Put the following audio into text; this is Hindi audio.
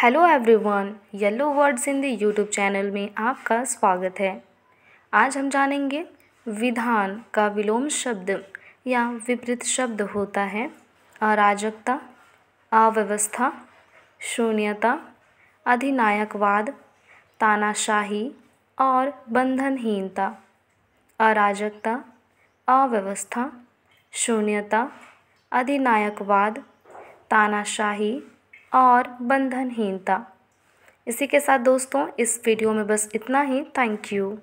hello everyone yellow words in the YouTube channel में आपका स्वागत है आज हम जानेंगे विधान का विलोम शब्द या विपरीत शब्द होता है अराजकता अव्यवस्था शून्यता अधिनायकवाद तानाशाही और बंधनहीनता अराजकता अव्यवस्था शून्यता अधिनायकवाद तानाशाही और बंधनहीनता इसी के साथ दोस्तों इस वीडियो में बस इतना ही थैंक यू